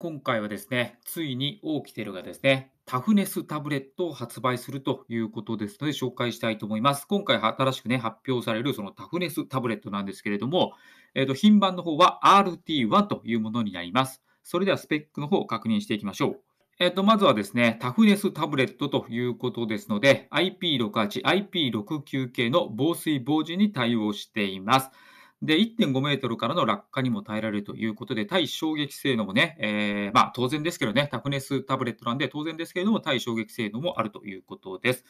今回はですね、ついにオーキテルがですね、タフネスタブレットを発売するということですので紹介したいと思います。今回新しくね、発表されるそのタフネスタブレットなんですけれども、えっ、ー、と、品番の方は RT1 というものになります。それではスペックの方を確認していきましょう。えっ、ー、と、まずはですね、タフネスタブレットということですので、IP68、IP69 系の防水防塵に対応しています。で、1.5メートルからの落下にも耐えられるということで、対衝撃性能もね、えー、まあ当然ですけどね、タフネスタブレットなんで当然ですけれども、対衝撃性能もあるということです。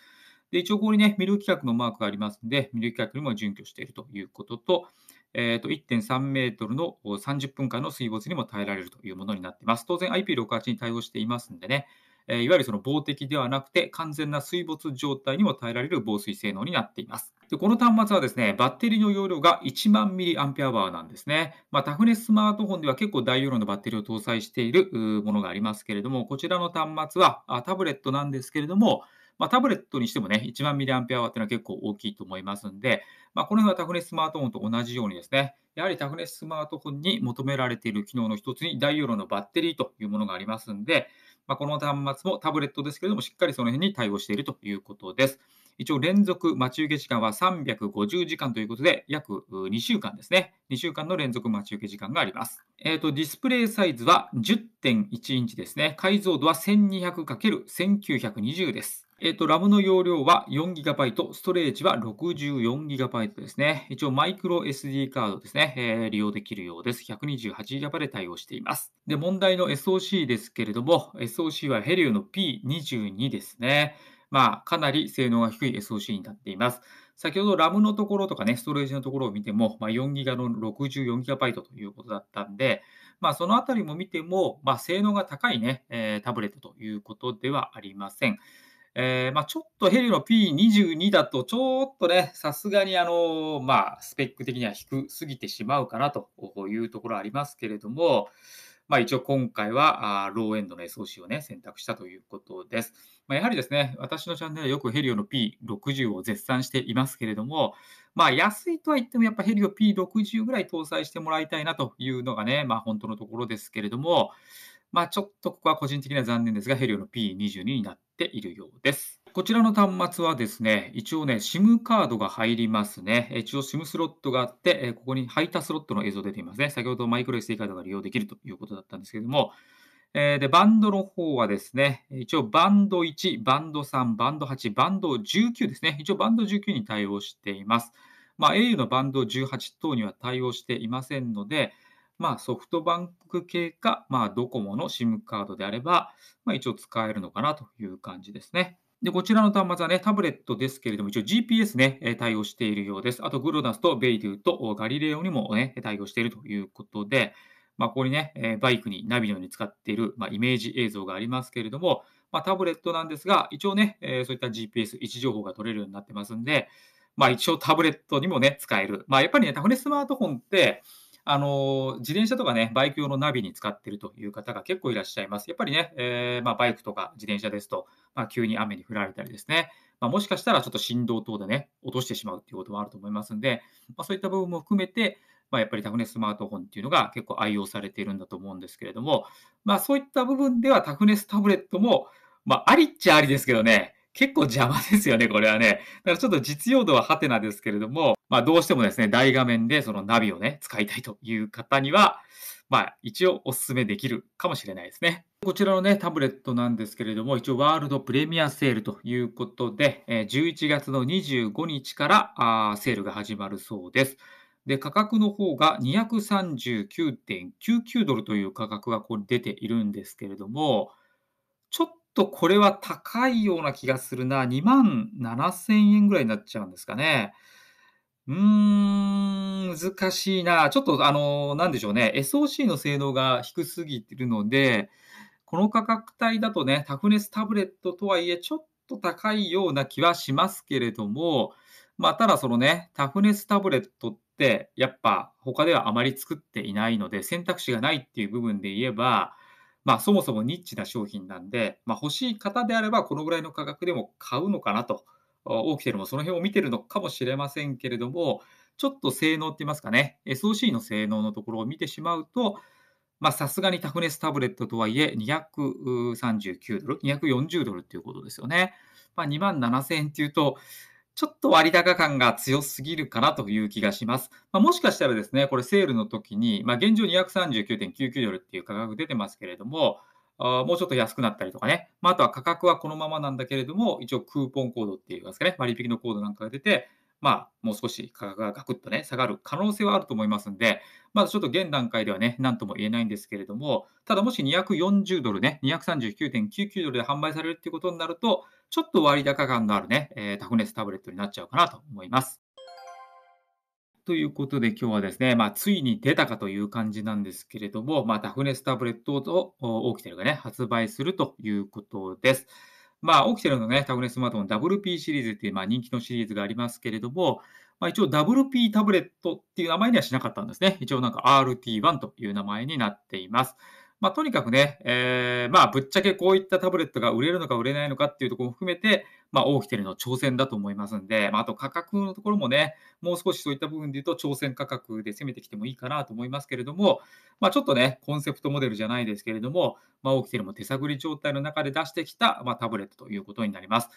で、一応ここにね、ミル規格のマークがありますので、ミル規格にも準拠しているということと、えっ、ー、と、1.3メートルの30分間の水没にも耐えられるというものになっています。当然 IP68 に対応していますんでね、えいわゆるその防滴ではなくて、完全な水没状態にも耐えられる防水性能になっています。でこの端末はですね、バッテリーの容量が1万 mAh なんですね。まあ、タフネススマートフォンでは結構大容量のバッテリーを搭載しているものがありますけれども、こちらの端末はタブレットなんですけれども、まあ、タブレットにしてもね、1万 mAh っていうのは結構大きいと思いますんで、まあ、この辺はタフネススマートフォンと同じようにですね、やはりタフネススマートフォンに求められている機能の一つに大容量のバッテリーというものがありますんで、まあ、この端末もタブレットですけれども、しっかりその辺に対応しているということです。一応、連続待ち受け時間は350時間ということで、約2週間ですね。2週間の連続待ち受け時間があります。えっ、ー、と、ディスプレイサイズは10.1インチですね。解像度は 1200×1920 です。えっ、と、ラムの容量は 4GB、ストレージは 64GB ですね。一応、マイクロ SD カードですね、えー、利用できるようです。128GB で対応しています。で、問題の SOC ですけれども、SOC はヘリオの P22 ですね。まあ、かなり性能が低い SOC になっています。先ほどラムのところとかね、ストレージのところを見ても、まあ、4GB の 64GB ということだったんで、まあ、そのあたりも見ても、まあ、性能が高いね、えー、タブレットということではありません。えー、まあ、ちょっとヘリの P22 だと、ちょっとね、さすがにあの、まあ、スペック的には低すぎてしまうかなというところありますけれども、まあ、一応今回はあーローエンドの SOC をね、選択したということです。まあ、やはりですね、私のチャンネルはよくヘリオの P60 を絶賛していますけれども、まあ、安いとは言ってもやっぱヘリオ P60 ぐらい搭載してもらいたいなというのがね、まあ、本当のところですけれども、まあ、ちょっとここは個人的には残念ですが、ヘリオの P22 になっているようです。こちらの端末はですね、一応ね、SIM カードが入りますね。一応 SIM スロットがあって、ここに入ったスロットの映像出ていますね。先ほどマイクロ SD カードが利用できるということだったんですけれども、えで、バンドの方はですね、一応バンド1、バンド3、バンド8、バンド19ですね。一応バンド19に対応しています。まあ、au のバンド18等には対応していませんので、まあ、ソフトバンク系か、まあ、ドコモの SIM カードであれば、まあ、一応使えるのかなという感じですね。で、こちらの端末はね、タブレットですけれども、一応 GPS ね、対応しているようです。あと、グロダスとベイデューとガリレオにもね、対応しているということで、まあ、ここにね、バイクにナビのように使っている、まあ、イメージ映像がありますけれども、まあ、タブレットなんですが、一応ね、そういった GPS 位置情報が取れるようになってますんで、まあ、一応タブレットにもね、使える。まあ、やっぱりね、タフネスマートフォンって、あの、自転車とかね、バイク用のナビに使ってるという方が結構いらっしゃいます。やっぱりね、えー、まあ、バイクとか自転車ですと、まあ、急に雨に降られたりですね、まあ、もしかしたらちょっと振動等でね、落としてしまうということもあると思いますんで、まそういった部分も含めて、まやっぱりタフネススマートフォンっていうのが結構愛用されているんだと思うんですけれども、まそういった部分ではタフネスタブレットも、まありっちゃありですけどね、結構邪魔ですよね、これはね。だからちょっと実用度はハテナですけれども、まあ、どうしてもですね、大画面でそのナビをね、使いたいという方には、まあ、一応お勧めできるかもしれないですね。こちらのね、タブレットなんですけれども、一応ワールドプレミアセールということで、11月の25日からセールが始まるそうです。で、価格の方が239.99ドルという価格がここ出ているんですけれども、ちょっとこれは高いような気がするな。2万7000円ぐらいになっちゃうんですかね。うーん、難しいな。ちょっとあの、なんでしょうね。SOC の性能が低すぎているので、この価格帯だとね、タフネスタブレットとはいえ、ちょっと高いような気はしますけれども、まあ、ただそのね、タフネスタブレットって、やっぱ他ではあまり作っていないので、選択肢がないっていう部分で言えば、まあ、そもそもニッチな商品なんで、まあ、欲しい方であれば、このぐらいの価格でも買うのかなと。起きてるもその辺を見てるのかもしれませんけれども、ちょっと性能って言いますかね、SOC の性能のところを見てしまうと、さすがにタフネスタブレットとはいえ、239ドル、240ドルっていうことですよね。まあ、2万7000円っていうと、ちょっと割高感が強すぎるかなという気がします。まあ、もしかしたらですね、これセールの時に、まあ、現状239.99ドルっていう価格出てますけれども、あもうちょっと安くなったりとかね、まあ、あとは価格はこのままなんだけれども、一応クーポンコードっていますかね、割引のコードなんかが出て、まあ、もう少し価格がガクッとね、下がる可能性はあると思いますんで、まだちょっと現段階ではね、なんとも言えないんですけれども、ただもし240ドルね、239.99ドルで販売されるっていうことになると、ちょっと割高感のあるね、えー、タフネスタブレットになっちゃうかなと思います。ということで、今日はですね、まあ、ついに出たかという感じなんですけれども、まあ、ダフネスタブレットを、オーキテルがね、発売するということです。まあ、オーキテルのね、タフネススマートフォン WP シリーズっていう、まあ、人気のシリーズがありますけれども、まあ、一応 WP タブレットっていう名前にはしなかったんですね。一応なんか RT1 という名前になっています。まあ、とにかくね、えー、まあ、ぶっちゃけこういったタブレットが売れるのか売れないのかっていうところも含めて、まあ、オーキテルの挑戦だと思いますんで、まあ、あと価格のところもね、もう少しそういった部分で言うと、挑戦価格で攻めてきてもいいかなと思いますけれども、まあ、ちょっとね、コンセプトモデルじゃないですけれども、まあ、オーキテルも手探り状態の中で出してきた、まあ、タブレットということになります。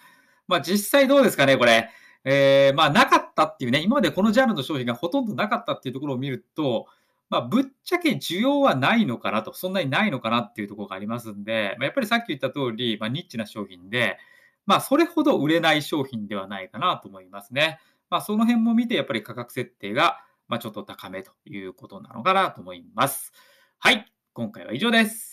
まあ、実際どうですかね、これ。えー、まあ、なかったっていうね、今までこのジャンルの商品がほとんどなかったっていうところを見ると、まあ、ぶっちゃけ需要はないのかなと、そんなにないのかなっていうところがありますんで、まあ、やっぱりさっき言った通り、まあ、ニッチな商品で、まあ、それほど売れない商品ではないかなと思いますね。まあ、その辺も見て、やっぱり価格設定が、まあ、ちょっと高めということなのかなと思います。はい、今回は以上です。